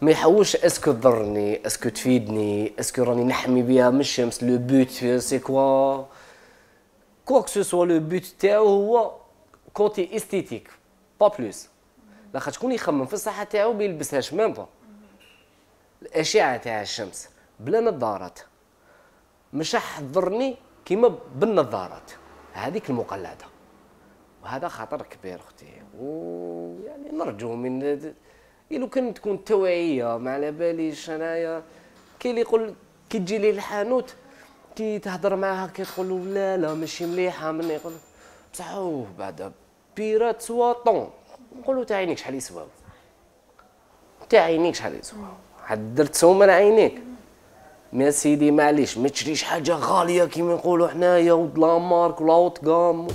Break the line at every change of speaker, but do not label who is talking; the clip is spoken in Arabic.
ما يحوش اسكو تضرني اسكو تفيدني اسكو راني نحمي بها من الشمس لو بوت سي كوا كوا كو سوا لو بوت تاعو هو كوتي استيتيك با بلوس لاخاطش شكون يخمم في الصحه تاعو ما يلبسهاش ميم با الاشعه تاع الشمس بلا نظارات مش راح تضرني كيما بالنظارات هذيك المقلده وهذا خطر كبير اختي ويعني نرجو من إلو كان تكون توعيه ما على باليش انايا كاين اللي يقول كي تجي لي الحانوت كي تهضر معاها كي تقول له لا لا ماشي مليحه من يقول بصح اوه بعدا بيرات سوا طون نقول له تاع عينيك شحال يسواو تاع عينيك شحال يسواو حد درتهم من عينيك يا سيدي معليش ما تشريش حاجه غاليه كيما نقولوا حنايا ود لا مارك ولا اوت